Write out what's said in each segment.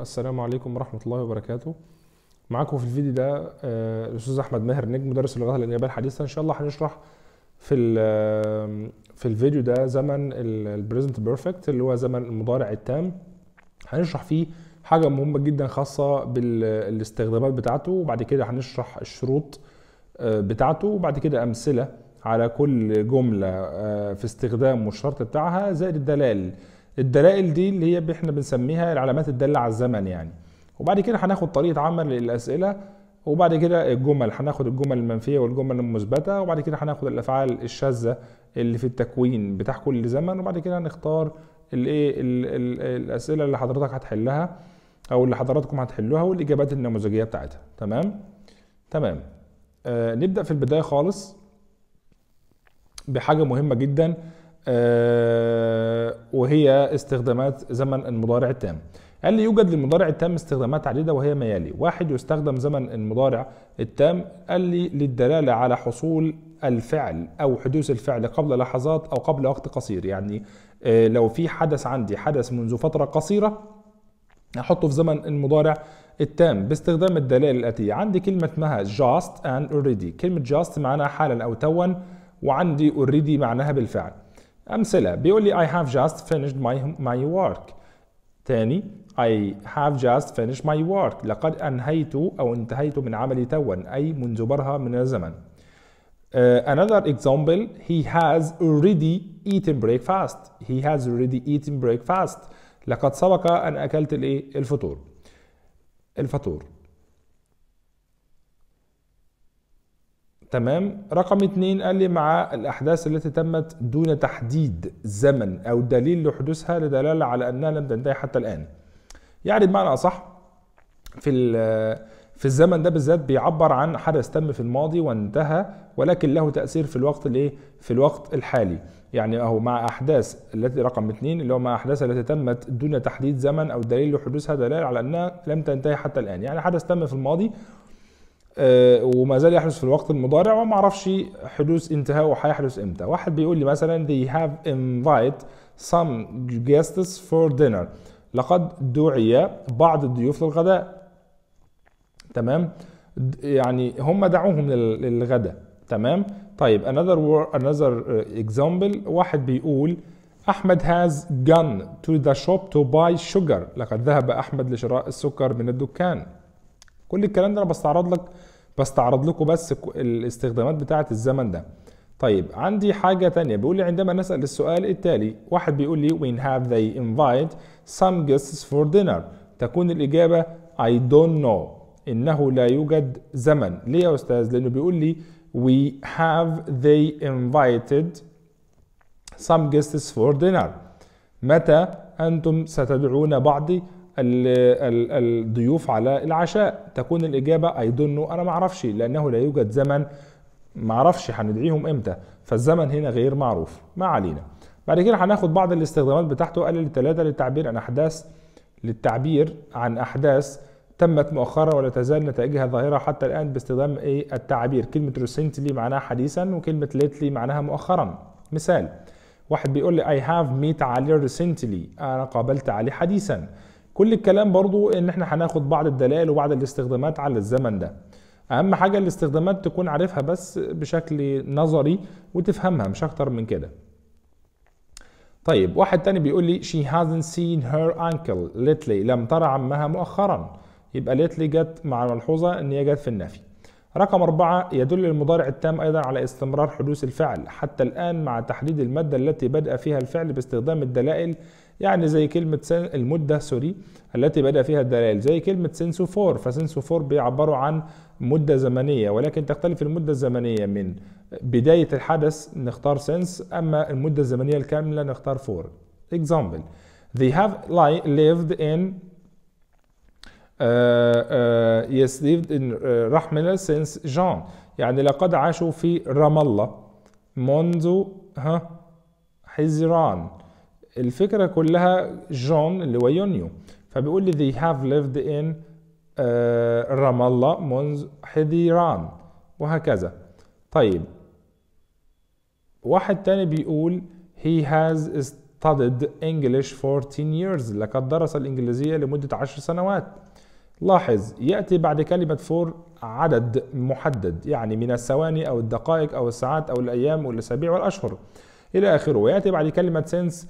السلام عليكم ورحمة الله وبركاته معاكم في الفيديو ده آه، الأستاذ أحمد ماهر نجم مدرس اللغه الأجنبية الحديثة إن شاء الله هنشرح في في الفيديو ده زمن البريزنت بيرفكت اللي هو زمن المضارع التام هنشرح فيه حاجة مهمة جدا خاصة بالاستخدامات بتاعته وبعد كده هنشرح الشروط آه، بتاعته وبعد كده أمثلة على كل جملة آه، في استخدام والشرط بتاعها زائد الدلال الدلائل دي اللي هي احنا بنسميها العلامات الداله على الزمن يعني وبعد كده هناخد طريقه عمل للاسئله وبعد كده الجمل هناخد الجمل المنفيه والجمل المثبته وبعد كده هناخد الافعال الشاذه اللي في التكوين بتاع كل زمن وبعد كده هنختار الايه الاسئله اللي حضرتك هتحلها او اللي حضراتكم هتحلوها والاجابات النموذجيه بتاعتها تمام تمام آه نبدا في البدايه خالص بحاجه مهمه جدا آه، وهي استخدامات زمن المضارع التام قال لي يوجد للمضارع التام استخدامات عديدة وهي ما يلي واحد يستخدم زمن المضارع التام قال لي للدلالة على حصول الفعل أو حدوث الفعل قبل لحظات أو قبل وقت قصير يعني آه، لو في حدث عندي حدث منذ فترة قصيرة أحطه في زمن المضارع التام باستخدام الدلائل الآتية عندي كلمة اسمها just and already كلمة just معناها حالا أو توا وعندي already معناها بالفعل امثله بيقول لي I have just finished my my work تاني I have just finished my work لقد انهيت او انتهيت من عملي توا اي منذ برهه من الزمن uh, another example he has already eaten breakfast he has already eaten breakfast لقد سبق ان اكلت الايه الفطور الفطور تمام رقم اتنين قال لي مع الأحداث التي تمت دون تحديد زمن أو دليل لحدوثها لدلالة على أنها لم تنتهي حتى الآن يعني بمعنى أصح في في الزمن ده بالذات بيعبر عن حدث تم في الماضي وانتهى ولكن له تأثير في الوقت الايه في الوقت الحالي يعني اهو مع احداث التي رقم اثنين اللي هو مع احداث التي تمت دون تحديد زمن او دليل لحدوثها دلالة على انها لم تنتهي حتى الان يعني حدث تم في الماضي آه، وما زال يحدث في الوقت المضارع وما اعرفش حدوث انتهاء وهيحدث امتى واحد بيقول لي مثلا they have invited some guests for dinner لقد دعي بعض الضيوف للغداء تمام يعني هم دعوهم للغداء تمام طيب another word, another example واحد بيقول أحمد has gone to the shop to buy sugar لقد ذهب أحمد لشراء السكر من الدكان كل الكلام ده انا بستعرض لك بستعرض لكم بس الاستخدامات بتاعه الزمن ده طيب عندي حاجة تانية بيقول لي عندما نسأل السؤال التالي واحد بيقول لي when have they invite some guests for dinner تكون الإجابة I don't know إنه لا يوجد زمن ليه يا أستاذ لأنه بيقول لي we have they invited some guests for dinner متى أنتم ستدعون بعضي الضيوف على العشاء تكون الإجابة أي دونو أنا ما أعرفش لأنه لا يوجد زمن ما أعرفش هندعيهم إمتى فالزمن هنا غير معروف ما علينا بعد كده هناخد بعض الاستخدامات بتاعته قال الثلاثة للتعبير عن أحداث للتعبير عن أحداث تمت مؤخرا ولا تزال نتائجها ظاهرة حتى الآن باستخدام إيه التعبير كلمة recently معناها حديثا وكلمة lately معناها مؤخرا مثال واحد بيقول لي I have met علي recently أنا قابلت علي حديثا كل الكلام برضو ان احنا هناخد بعض الدلائل وبعض الاستخدامات على الزمن ده اهم حاجه الاستخدامات تكون عارفها بس بشكل نظري وتفهمها مش اكتر من كده طيب واحد تاني بيقول لي she hasn't seen her uncle lately لم ترى عمها مؤخرا يبقى lately جت مع ملحوظة ان هي جت في النفي رقم أربعة يدل المضارع التام أيضا على استمرار حدوث الفعل حتى الآن مع تحديد المادة التي بدأ فيها الفعل باستخدام الدلائل يعني زي كلمة المدة سوري التي بدأ فيها الدلائل زي كلمة سنسوفور فور بيعبروا عن مدة زمنية ولكن تختلف المدة الزمنية من بداية الحدث نختار سنس أما المدة الزمنية الكاملة نختار فور إكزامبل they have lived in آه، آه، yes lived in uh, since Jean. يعني لقد عاشوا في رام الله منذ ها حزران الفكرة كلها جون اللي هو يونيو فبيقول لي they have lived in آه، رام الله منذ حذيران وهكذا طيب واحد تاني بيقول he has studied English 14 years لقد درس الإنجليزية لمدة 10 سنوات لاحظ يأتي بعد كلمة for عدد محدد يعني من الثواني أو الدقائق أو الساعات أو الأيام والأسابيع والأشهر إلى آخره ويأتي بعد كلمة since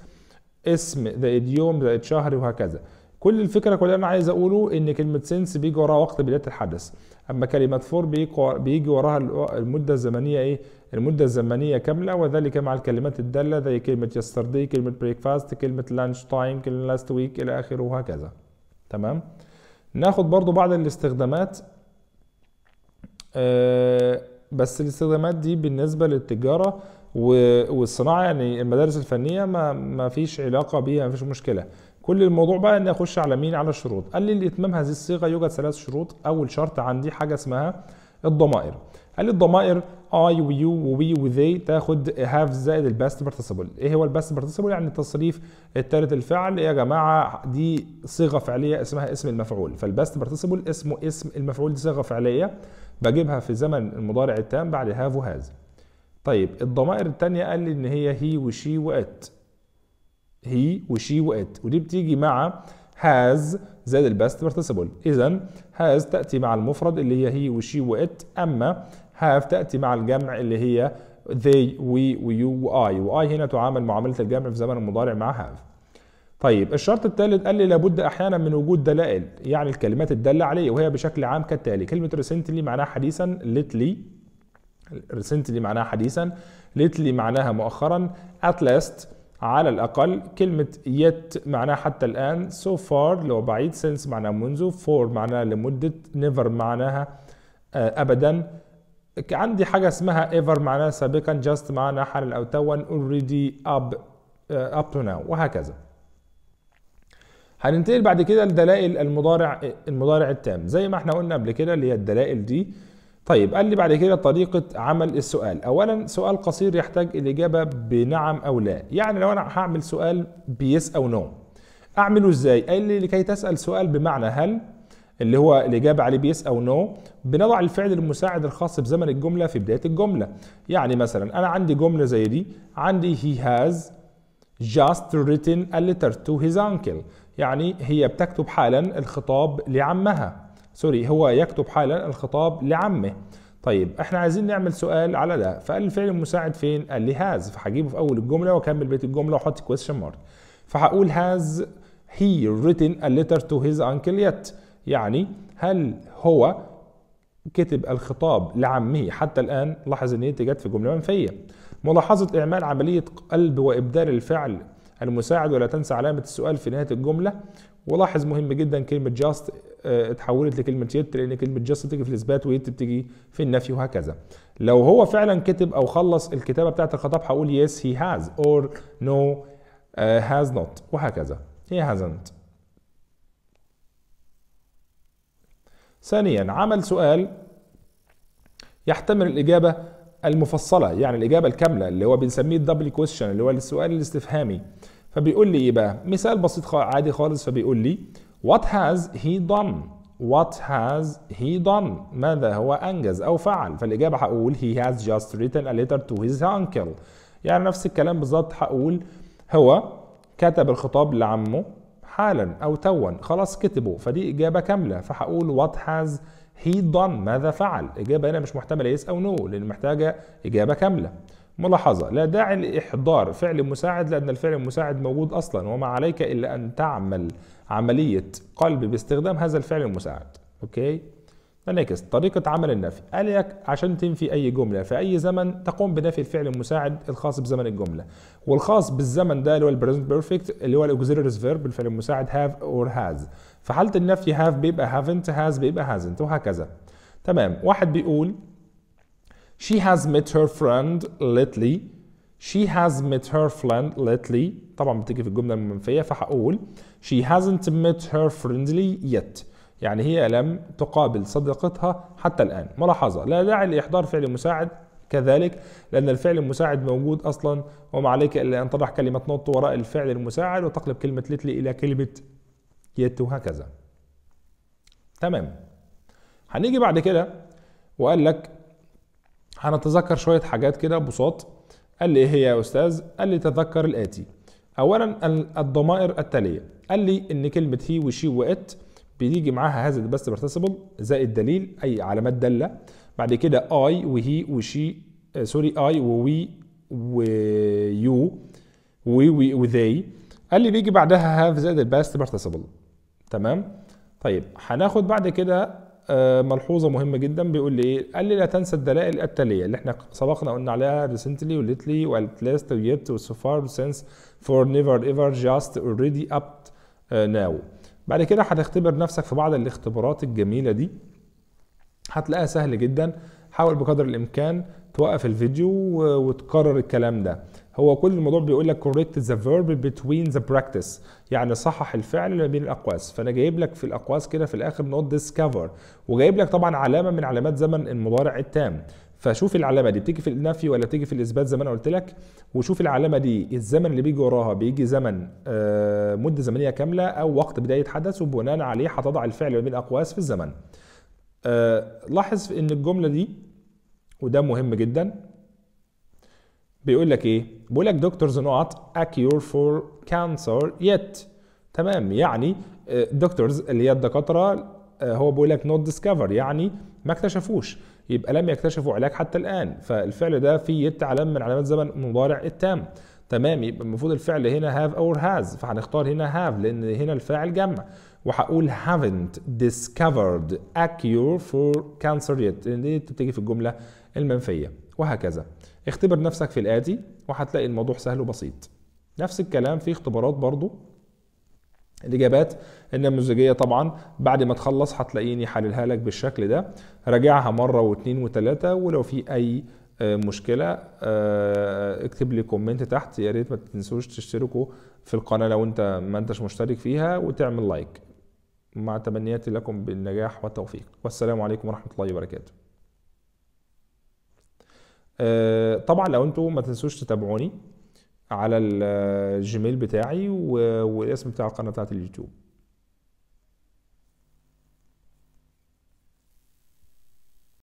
اسم ذا يوم ذا شهر وهكذا كل الفكره كلها انا عايز اقوله ان كلمه سنس بيجي وراها وقت بدايه الحدث اما كلمه فور بيجي وراها المده الزمنيه ايه المده الزمنيه كامله وذلك مع الكلمات الداله زي كلمه يستردي كلمه بريكفاست كلمه لانش تايم كلمه لاست ويك الى اخره وهكذا تمام ناخد برضو بعض الاستخدامات أه بس الاستخدامات دي بالنسبه للتجاره والصناعه يعني المدارس الفنيه ما ما فيش علاقه بيها ما فيش مشكله كل الموضوع بقى اني اخش على مين على الشروط قال لي لاتمام هذه الصيغه يوجد ثلاث شروط اول شرط عندي حاجه اسمها الضمائر قال لي الضمائر اي ويو ووي وذي تاخد هاف زائد الباست بارتيسيبل ايه هو الباست بارتيسيبل يعني التصريف الثالث الفعل إيه يا جماعه دي صيغه فعليه اسمها اسم المفعول فالباست بارتيسيبل اسمه اسم المفعول دي صيغه فعليه بجيبها في زمن المضارع التام بعد هاف وهاز طيب الضمائر التانية قال لي ان هي هي وشي وات هي وشي وات ودي بتيجي مع هاز زائد الباست بارتيسيبل اذا هاز تاتي مع المفرد اللي هي هي وشي وات اما هاف تاتي مع الجمع اللي هي they we ويو واي واي هنا تعامل معامله الجمع في زمن المضارع مع هاف طيب الشرط الثالث قال لي لابد احيانا من وجود دلائل يعني الكلمات الداله عليه وهي بشكل عام كالتالي كلمه ريسنتلي معناها حديثا ليتلي ريسنتلي معناها حديثا ليتلي معناها مؤخرا at لاست على الأقل كلمة يت معناها حتى الآن so far لو بعيد سنس معناها منذ فور معناها لمدة نيفر معناها آه، أبدا عندي حاجة اسمها ever معناها سابقا just معناها حالا أو توا already up آه، up to now وهكذا هننتقل بعد كده لدلائل المضارع المضارع التام زي ما احنا قلنا قبل كده اللي هي الدلائل دي طيب قال لي بعد كده طريقة عمل السؤال أولا سؤال قصير يحتاج الإجابة بنعم أو لا يعني لو أنا هعمل سؤال بيس أو نو أعمله إزاي؟ قال لي لكي تسأل سؤال بمعنى هل اللي هو الإجابة عليه بيس أو نو بنضع الفعل المساعد الخاص بزمن الجملة في بداية الجملة يعني مثلا أنا عندي جملة زي دي عندي he has just written a letter to his uncle يعني هي بتكتب حالا الخطاب لعمها سوري هو يكتب حالا الخطاب لعمه طيب احنا عايزين نعمل سؤال على ده فقال الفعل المساعد فين قال لي هاز فهجيبه في اول الجمله واكمل بيت الجمله واحط كويستشن مارك فهقول هاز هي written a letter to his uncle yet يعني هل هو كتب الخطاب لعمه حتى الان لاحظ ان هي جت في جمله منفيه ملاحظه اعمال عمليه قلب وابدال الفعل المساعد ولا تنسى علامه السؤال في نهايه الجمله ولاحظ مهم جدا كلمه just آه، اتحولت لكلمه يت لان كلمه جاست بتيجي في الاثبات ويت بتيجي في النفي وهكذا لو هو فعلا كتب او خلص الكتابه بتاعه الخطاب هقول يس هي هاز اور نو هاز نوت وهكذا هي هازنت ثانيا عمل سؤال يحتمل الاجابه المفصله يعني الاجابه الكامله اللي هو بنسميه الدبل كويشن اللي هو السؤال الاستفهامي فبيقول لي ايه بقى مثال بسيط عادي خالص فبيقول لي What has he done? What has he done? ماذا هو أنجز أو فعل؟ فالإجابة هقول he has just written a letter to his uncle. يعني نفس الكلام بالظبط هقول هو كتب الخطاب لعمه حالا أو توا خلاص كتبه فدي إجابة كاملة فهقول what has he done؟ ماذا فعل؟ إجابة هنا مش محتملة yes أو no لأن محتاجة إجابة كاملة. ملاحظة لا داعي لإحضار فعل مساعد لأن الفعل المساعد موجود أصلا وما عليك إلا أن تعمل عملية قلب باستخدام هذا الفعل المساعد أوكي نعكس طريقة عمل النفي قال لك عشان تنفي أي جملة في أي زمن تقوم بنفي الفعل المساعد الخاص بزمن الجملة والخاص بالزمن ده اللي هو البريزنت بيرفكت اللي هو الأوكزيلريز فيرب الفعل المساعد هاف أور هاز في حالة النفي هاف بيبقى هافنت هاز بيبقى هازنت وهكذا تمام واحد بيقول She has met her friend lately. She has met her friend lately. طبعا بتيجي في الجملة المنفية فهقول She hasn't met her friendly yet. يعني هي لم تقابل صديقتها حتى الآن. ملاحظة لا داعي لإحضار فعل مساعد كذلك لأن الفعل المساعد موجود أصلا وما عليك إلا أن تضع كلمة نوت وراء الفعل المساعد وتقلب كلمة ليتلي إلى كلمة يت وهكذا. تمام. هنيجي بعد كده وقال لك هنتذكر شويه حاجات كده بساط قال لي ايه هي يا استاذ قال لي تذكر الاتي اولا الضمائر التاليه قال لي ان كلمه هي وشي وات بيجي معاها هذا بس بارتيسيبل زائد دليل اي علامات داله بعد كده اي وهي وشي سوري اي ووي ويو وي وي وذي قال لي بيجي بعدها هاف زائد الباست بارتسبل تمام طيب هناخد بعد كده آه، ملحوظه مهمه جدا بيقول لي ايه قال لي لا تنسى الدلائل التاليه اللي احنا سبقنا قلنا عليها ريسنتلي وليتلي وات ليست ويت وسو فار سينس فور نيفر ايفر جاست اوريدي اب ناو بعد كده هتختبر نفسك في بعض الاختبارات الجميله دي هتلاقيها سهل جدا حاول بقدر الامكان توقف الفيديو وتكرر الكلام ده هو كل الموضوع بيقول لك correct the verb between the practice يعني صحح الفعل ما بين الاقواس فانا جايب لك في الاقواس كده في الاخر not discover وجايب لك طبعا علامه من علامات زمن المضارع التام فشوف العلامه دي بتيجي في النفي ولا بتيجي في الاثبات زي ما انا قلت لك وشوف العلامه دي الزمن اللي بيجي وراها بيجي زمن آه مده زمنيه كامله او وقت بدايه حدث وبناء عليه هتضع الفعل ما بين الاقواس في الزمن آه لاحظ ان الجمله دي وده مهم جدا بيقول لك ايه بيقول لك دكتورز نوت اكيور فور كانسر يت تمام يعني دكتورز آه، اللي هي الدكاتره آه، هو بيقول لك نوت ديسكفر يعني ما اكتشفوش يبقى لم يكتشفوا علاج حتى الان فالفعل ده فيه يت علامه من علامات زمن مضارع التام تمام يبقى المفروض الفعل هنا هاف اور هاز فهنختار هنا هاف لان هنا الفاعل جمع وهقول haven't discovered a cure for cancer yet لان دي بتيجي في الجمله المنفيه وهكذا اختبر نفسك في الآتي وهتلاقي الموضوع سهل وبسيط نفس الكلام في اختبارات برضو الإجابات النموذجية طبعا بعد ما تخلص هتلاقيني حللها لك بالشكل ده راجعها مرة واثنين وثلاثة ولو في أي آه، مشكلة آه، اكتب لي كومنت تحت يا ريت ما تنسوش تشتركوا في القناة لو انت ما انتش مشترك فيها وتعمل لايك مع تمنياتي لكم بالنجاح والتوفيق والسلام عليكم ورحمة الله وبركاته آه، طبعا لو انتوا ما تنسوش تتابعوني على آه، الجيميل بتاعي والاسم بتاع القناه بتاعت اليوتيوب